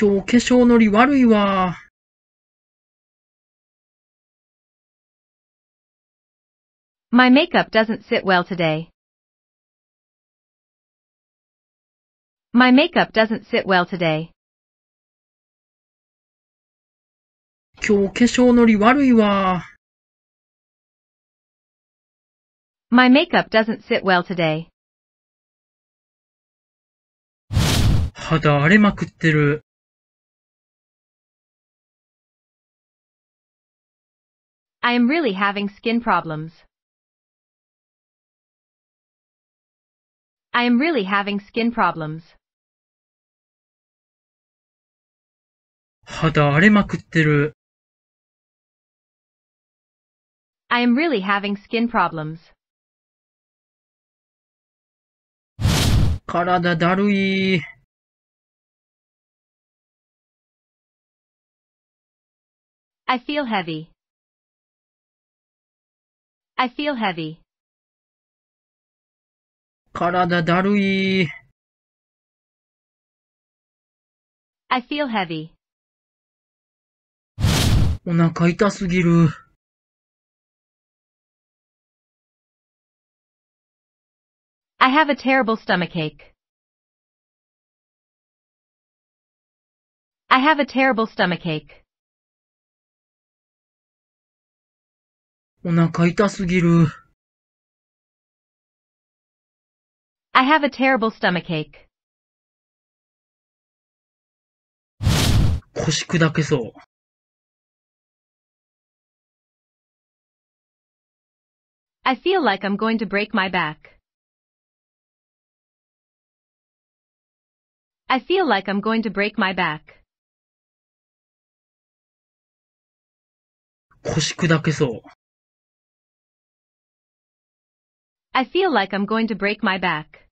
今日化粧のり悪いわー。My makeup doesn't sit well today. My makeup doesn't sit well today. 今日化粧のり悪いわー。My makeup doesn't sit well today. 肌荒れまくってる。I am really having skin problems. I am really having skin problems. I am really having skin problems. I feel heavy. I feel heavy. I feel heavy. I have a terrible stomachache. I have a terrible stomachache. お腹痛すぎる。I have a terrible stomachache. 腰砕けそう。I feel like I'm going to break my back. I feel like I'm going to break my back. 腰砕けそう。I feel like I'm going to break my back.